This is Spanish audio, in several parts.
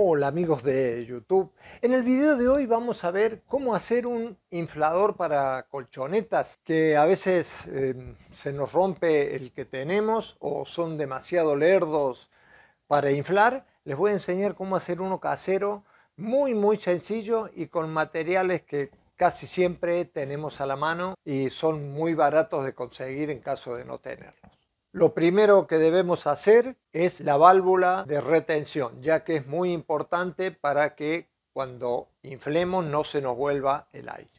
Hola amigos de YouTube, en el video de hoy vamos a ver cómo hacer un inflador para colchonetas que a veces em, se nos rompe el que tenemos o son demasiado lerdos para inflar. Les voy a enseñar cómo hacer uno casero muy muy sencillo y con materiales que casi siempre tenemos a la mano y son muy baratos de conseguir en caso de no tenerlos. Lo primero que debemos hacer es la válvula de retención, ya que es muy importante para que cuando inflemos no se nos vuelva el aire.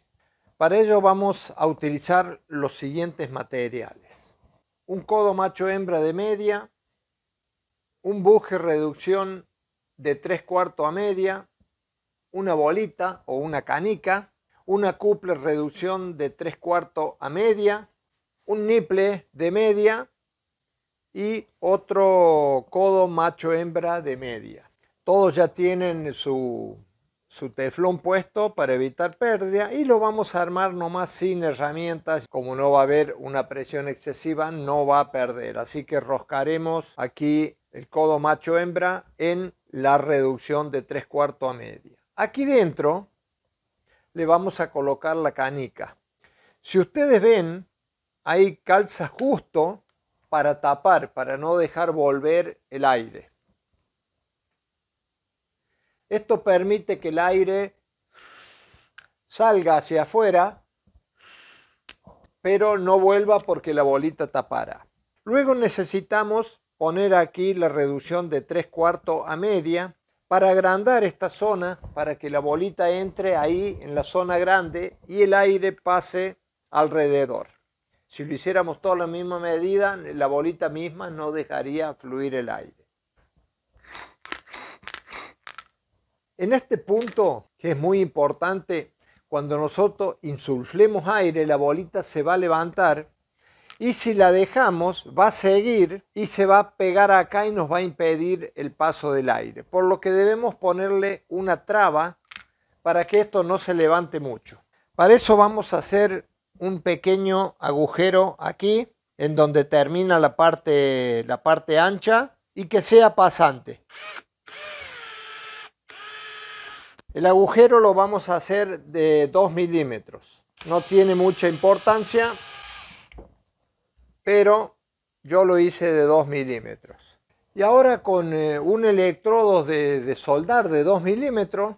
Para ello vamos a utilizar los siguientes materiales. Un codo macho hembra de media, un buje reducción de 3 cuartos a media, una bolita o una canica, una cuple reducción de 3 cuartos a media, un nipple de media y otro codo macho hembra de media. Todos ya tienen su, teflón puesto para evitar pérdida y lo vamos a armar nomás sin herramientas. Como no va a haber una presión excesiva, no va a perder. Así que roscaremos aquí el codo macho hembra en la reducción de tres cuartos a media. Aquí dentro le vamos a colocar la canica. Si ustedes ven, hay calza justo para tapar, para no dejar volver el aire. Esto permite que el aire salga hacia afuera, pero no vuelva porque la bolita tapara. Luego necesitamos poner aquí la reducción de 3 cuartos a media para agrandar esta zona, para que la bolita entre ahí en la zona grande y el aire pase alrededor. Si lo hiciéramos todo la misma medida, la bolita misma no dejaría fluir el aire. En este punto, que es muy importante, cuando nosotros insuflemos aire, la bolita se va a levantar y si la dejamos va a seguir y se va a pegar acá y nos va a impedir el paso del aire. Por lo que debemos ponerle una traba para que esto no se levante mucho. Para eso vamos a hacer un pequeño agujero aquí en donde termina la parte, la parte ancha y que sea pasante. El agujero lo vamos a hacer de 2 milímetros. No tiene mucha importancia, pero yo lo hice de 2 milímetros. Y ahora con eh, un electrodo de, de soldar de 2 milímetros,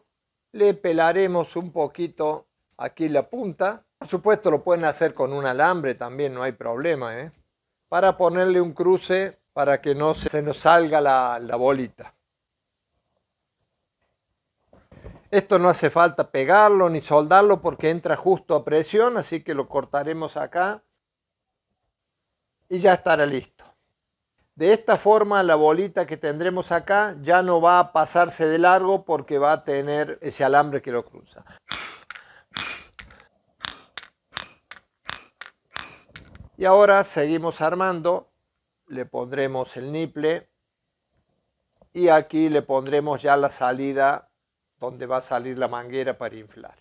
le pelaremos un poquito aquí la punta por supuesto, lo pueden hacer con un alambre también, no hay problema, ¿eh? Para ponerle un cruce para que no se nos salga la, la bolita. Esto no hace falta pegarlo ni soldarlo porque entra justo a presión, así que lo cortaremos acá y ya estará listo. De esta forma la bolita que tendremos acá ya no va a pasarse de largo porque va a tener ese alambre que lo cruza. Y ahora seguimos armando, le pondremos el niple y aquí le pondremos ya la salida donde va a salir la manguera para inflar.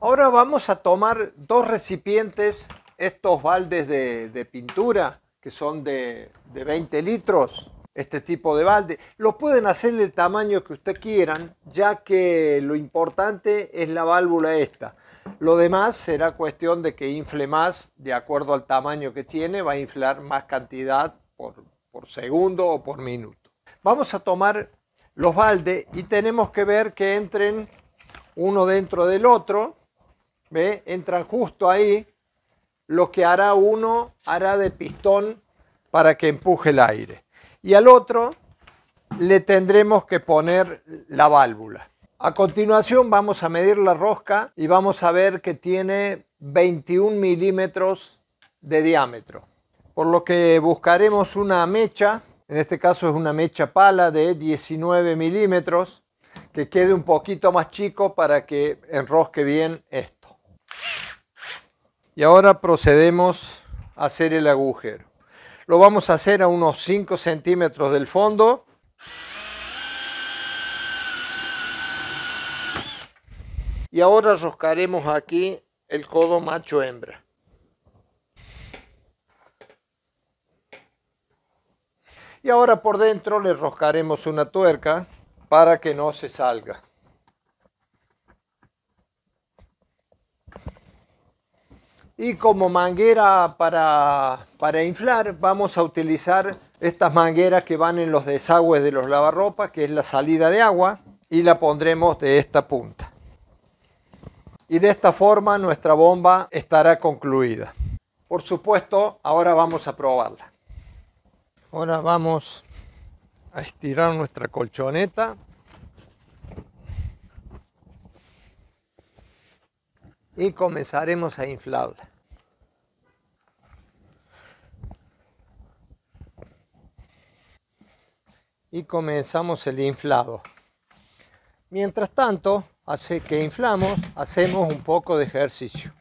Ahora vamos a tomar dos recipientes, estos baldes de, pintura que son de, de 20 litros este tipo de balde. Lo pueden hacer del tamaño que usted quieran, ya que lo importante es la válvula esta. Lo demás será cuestión de que infle más, de acuerdo al tamaño que tiene, va a inflar más cantidad por, por segundo o por minuto. Vamos a tomar los baldes y tenemos que ver que entren uno dentro del otro. ¿Ve? Entran justo ahí. Lo que hará uno hará de pistón para que empuje el aire y al otro le tendremos que poner la válvula. A continuación vamos a medir la rosca y vamos a ver que tiene 21 milímetros de diámetro. Por lo que buscaremos una mecha, en este caso es una mecha pala de 19 milímetros, que quede un poquito más chico para que enrosque bien esto. Y ahora procedemos a hacer el agujero. Lo vamos a hacer a unos 5 centímetros del fondo. Y ahora roscaremos aquí el codo macho hembra. Y ahora por dentro le roscaremos una tuerca para que no se salga. Y como manguera para, para inflar vamos a utilizar estas mangueras que van en los desagües de los lavarropas, que es la salida de agua, y la pondremos de esta punta. Y de esta forma nuestra bomba estará concluida. Por supuesto, ahora vamos a probarla. Ahora vamos a estirar nuestra colchoneta y comenzaremos a inflarla. Y comenzamos el inflado. Mientras tanto, hace que inflamos, hacemos un poco de ejercicio.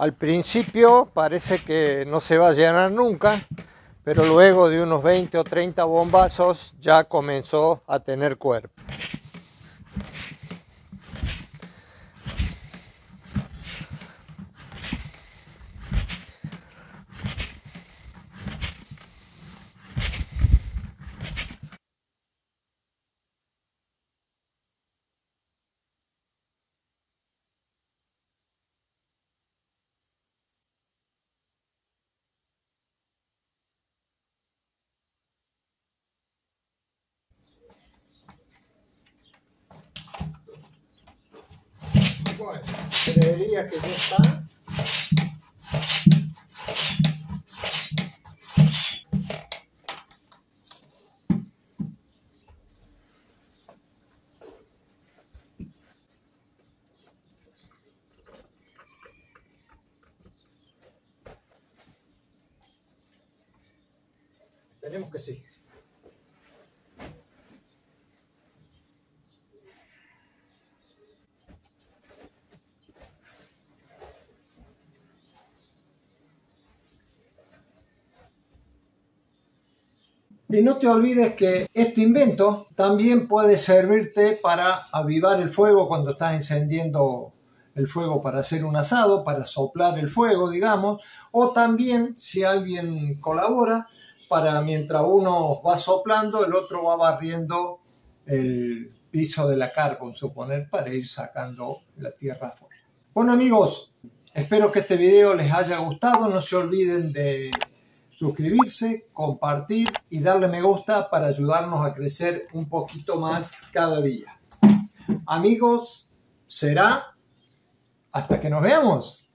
Al principio parece que no se va a llenar nunca, pero luego de unos 20 o 30 bombazos ya comenzó a tener cuerpo. Bueno, creería que ya está. Tenemos que sí. Y no te olvides que este invento también puede servirte para avivar el fuego cuando estás encendiendo el fuego para hacer un asado, para soplar el fuego, digamos, o también si alguien colabora, para mientras uno va soplando, el otro va barriendo el piso de la carbón, suponer, para ir sacando la tierra fuera. Bueno amigos, espero que este video les haya gustado, no se olviden de suscribirse, compartir y darle me gusta para ayudarnos a crecer un poquito más cada día. Amigos, será hasta que nos veamos.